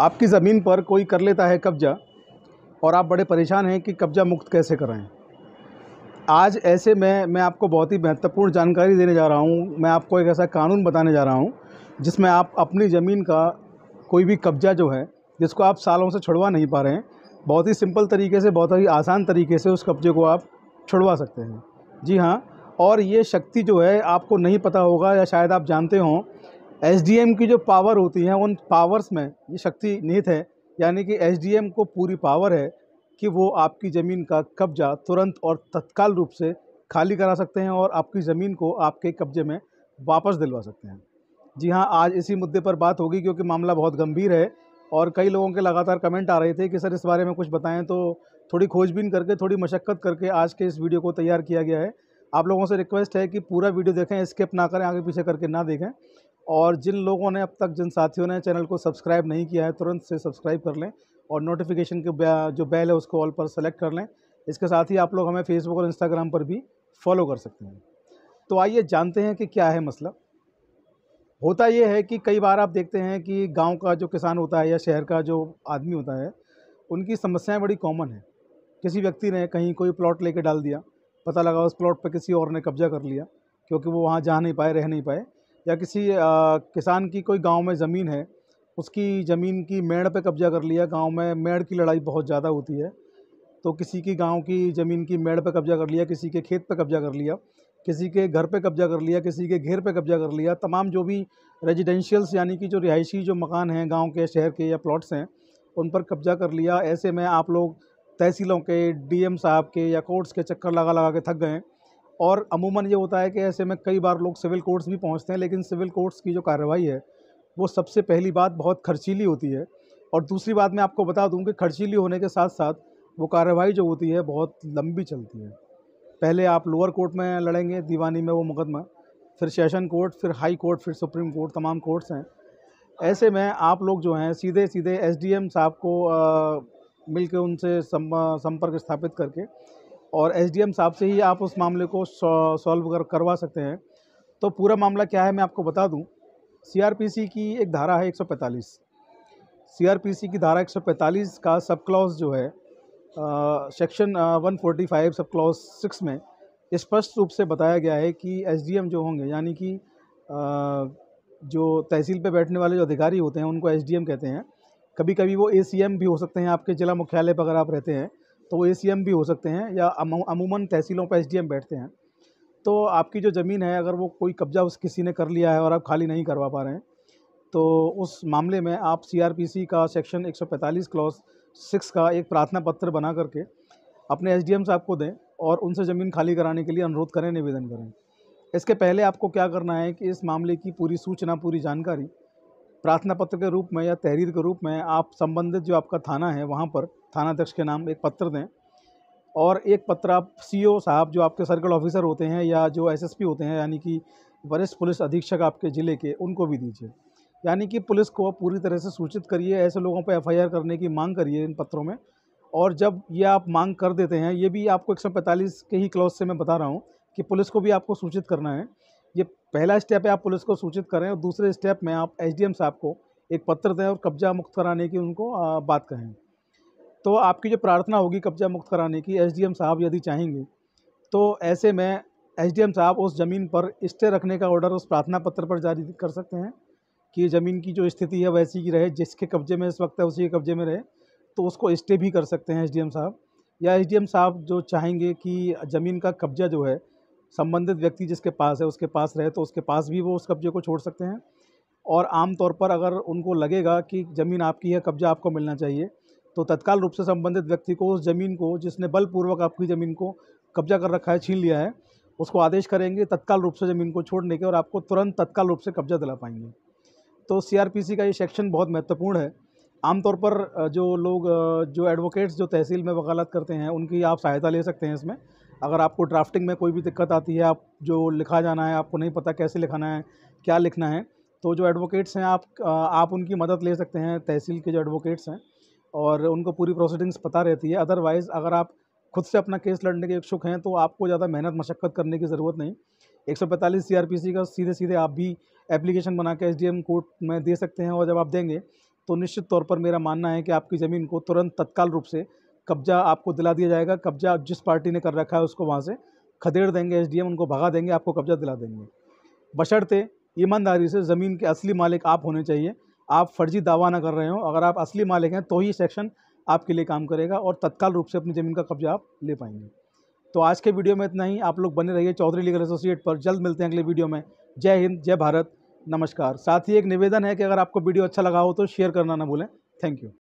आपकी ज़मीन पर कोई कर लेता है कब्ज़ा और आप बड़े परेशान हैं कि कब्ज़ा मुक्त कैसे कराएं आज ऐसे में मैं आपको बहुत ही महत्वपूर्ण जानकारी देने जा रहा हूँ मैं आपको एक ऐसा कानून बताने जा रहा हूँ जिसमें आप अपनी ज़मीन का कोई भी कब्ज़ा जो है जिसको आप सालों से छुड़वा नहीं पा रहे हैं बहुत ही सिंपल तरीके से बहुत ही आसान तरीके से उस कब्ज़े को आप छुड़वा सकते हैं जी हाँ और ये शक्ति जो है आपको नहीं पता होगा या शायद आप जानते हों एसडीएम की जो पावर होती है उन पावर्स में ये शक्ति निहित है यानी कि एसडीएम को पूरी पावर है कि वो आपकी ज़मीन का कब्जा तुरंत और तत्काल रूप से खाली करा सकते हैं और आपकी ज़मीन को आपके कब्जे में वापस दिलवा सकते हैं जी हाँ आज इसी मुद्दे पर बात होगी क्योंकि मामला बहुत गंभीर है और कई लोगों के लगातार कमेंट आ रहे थे कि सर इस बारे में कुछ बताएं तो थोड़ी खोजबीन करके थोड़ी मशक्क़त करके आज के इस वीडियो को तैयार किया गया है आप लोगों से रिक्वेस्ट है कि पूरा वीडियो देखें स्किप ना करें आगे पीछे करके ना देखें और जिन लोगों ने अब तक जिन साथियों ने चैनल को सब्सक्राइब नहीं किया है तुरंत से सब्सक्राइब कर लें और नोटिफिकेशन के जो बेल है उसको ऑल पर सेलेक्ट कर लें इसके साथ ही आप लोग हमें फेसबुक और इंस्टाग्राम पर भी फॉलो कर सकते हैं तो आइए जानते हैं कि क्या है मसला होता ये है कि कई बार आप देखते हैं कि गांव का जो किसान होता है या शहर का जो आदमी होता है उनकी समस्याएं बड़ी कॉमन है किसी व्यक्ति ने कहीं कोई प्लॉट लेके डाल दिया पता लगा उस प्लॉट पर किसी और ने कब्जा कर लिया क्योंकि वो वहाँ जा नहीं पाए रह नहीं पाए या किसी आ, किसान की कोई गांव में ज़मीन है उसकी ज़मीन की मेड़ पे कब्जा कर लिया गांव में मेड़ की लड़ाई बहुत ज़्यादा होती है तो किसी की गांव की ज़मीन की मेड़ पे कब्जा कर लिया किसी के खेत पे कब्जा कर लिया किसी के घर पे कब्जा कर लिया किसी के घेर पे कब्जा कर लिया तमाम जो भी रेजिडेंशियल्स यानी कि जो रिहायशी जो मकान हैं गाँव के शहर के या प्लाट्स हैं उन पर कब्जा कर लिया ऐसे में आप लोग तहसीलों के डी साहब के या कोर्ट्स के चक्कर लगा लगा के थक गए और अमूमन ये होता है कि ऐसे में कई बार लोग सिविल कोर्ट्स भी पहुँचते हैं लेकिन सिविल कोर्ट्स की जो कार्रवाई है वो सबसे पहली बात बहुत खर्चीली होती है और दूसरी बात मैं आपको बता दूँ कि खर्चीली होने के साथ साथ वो कार्रवाई जो होती है बहुत लंबी चलती है पहले आप लोअर कोर्ट में लड़ेंगे दीवानी में वो मुकदमा फिर सेशन कोर्ट फिर हाई कोर्ट फिर सुप्रीम कोर्ट तमाम कोर्ट्स हैं ऐसे में आप लोग जो हैं सीधे सीधे एसडीएम साहब को मिलकर उनसे संपर्क स्थापित करके और एसडीएम साहब से ही आप उस मामले को सॉल्व कर करवा सकते हैं तो पूरा मामला क्या है मैं आपको बता दूं सीआरपीसी की एक धारा है 145 सीआरपीसी की धारा 145 का सब क्लॉज जो है section section forty 145 sub clause six में स्पष्ट रूप से बताया गया है कि एसडीएम जो होंगे यानी कि जो तहसील पे बैठने वाले जो अधिकारी होते हैं उनको एसडीएम कहते हैं कभी कभी वो एसीएम भी हो सकते हैं आपके ज़िला मुख्यालय पर अगर आप रहते हैं तो वो ए भी हो सकते हैं या अमूमन तहसीलों पर एस बैठते हैं तो आपकी जो ज़मीन है अगर वो कोई कब्जा उस किसी ने कर लिया है और आप खाली नहीं करवा पा रहे हैं तो उस मामले में आप सीआरपीसी का सेक्शन 145 क्लॉज सिक्स का एक प्रार्थना पत्र बना करके अपने एस साहब को दें और उनसे ज़मीन खाली कराने के लिए अनुरोध करें निवेदन करें इसके पहले आपको क्या करना है कि इस मामले की पूरी सूचना पूरी जानकारी प्रार्थना पत्र के रूप में या तहरीर के रूप में आप संबंधित जो आपका थाना है वहाँ पर थाना अध्यक्ष के नाम एक पत्र दें और एक पत्र आप सी साहब जो आपके सर्कल ऑफिसर होते हैं या जो एस होते हैं यानी कि वरिष्ठ पुलिस अधीक्षक आपके ज़िले के उनको भी दीजिए यानी कि पुलिस को पूरी तरह से सूचित करिए ऐसे लोगों पर एफ करने की मांग करिए इन पत्रों में और जब ये आप मांग कर देते हैं ये भी आपको एक के ही क्लॉज से मैं बता रहा हूँ कि पुलिस को भी आपको सूचित करना है ये पहला स्टेप है आप पुलिस को सूचित करें और दूसरे स्टेप में आप एसडीएम साहब को एक पत्र दें और कब्जा मुक्त कराने की उनको बात कहें तो आपकी जो प्रार्थना होगी कब्जा मुक्त कराने की एसडीएम साहब यदि चाहेंगे तो ऐसे में एसडीएम साहब उस ज़मीन पर स्टे रखने का ऑर्डर उस प्रार्थना पत्र पर जारी कर सकते हैं कि ज़मीन की जो स्थिति है वैसी की रहे जिसके कब्जे में इस वक्त है उसी के कब्जे में रहे तो उसको स्टे भी कर सकते हैं एसडीएम साहब या एसडीएम साहब जो चाहेंगे कि ज़मीन का कब्जा जो है संबंधित व्यक्ति जिसके पास है उसके पास रहे तो उसके पास भी वो उस कब्जे को छोड़ सकते हैं और आम तौर पर अगर उनको लगेगा कि ज़मीन आपकी है कब्जा आपको मिलना चाहिए तो तत्काल रूप से संबंधित व्यक्ति को उस ज़मीन को जिसने बलपूर्वक आपकी ज़मीन को कब्जा कर रखा है छीन लिया है उसको आदेश करेंगे तत्काल रूप से ज़मीन को छोड़ने के और आपको तुरंत तत्काल रूप से कब्जा दिला पाएंगे तो सी का ये सेक्शन बहुत महत्वपूर्ण है आमतौर पर जो लोग जो एडवोकेट्स जो तहसील में वकालत करते हैं उनकी आप सहायता ले सकते हैं इसमें अगर आपको ड्राफ्टिंग में कोई भी दिक्कत आती है आप जो लिखा जाना है आपको नहीं पता कैसे लिखाना है क्या लिखना है तो जो एडवोकेट्स हैं आप आप उनकी मदद ले सकते हैं तहसील के जो एडवोकेट्स हैं और उनको पूरी प्रोसीडिंग्स पता रहती है अदरवाइज़ अगर आप खुद से अपना केस लड़ने के इच्छुक हैं तो आपको ज़्यादा मेहनत मशक्क़त करने की ज़रूरत नहीं एक सौ पैंतालीस सी आर पी सी का सीधे सीधे आप भी एप्लीकेशन बना के एस डी एम कोर्ट में दे सकते हैं और जब आप देंगे तो निश्चित तौर पर मेरा मानना है कि आपकी ज़मीन को तुरंत तत्काल रूप से कब्जा आपको दिला दिया जाएगा कब्जा जिस पार्टी ने कर रखा है उसको वहाँ से खदेड़ देंगे एस उनको भगा देंगे आपको कब्जा दिला देंगे बशर्ते ईमानदारी से ज़मीन के असली मालिक आप होने चाहिए आप फर्जी दावा ना कर रहे हो अगर आप असली मालिक हैं तो ही सेक्शन आपके लिए काम करेगा और तत्काल रूप से अपनी ज़मीन का कब्जा आप ले पाएंगे तो आज के वीडियो में इतना ही आप लोग बने रहिए चौधरी लीगल एसोसिएट पर जल्द मिलते हैं अगले वीडियो में जय हिंद जय भारत नमस्कार साथ ही एक निवेदन है कि अगर आपको वीडियो अच्छा लगा हो तो शेयर करना ना भूलें थैंक यू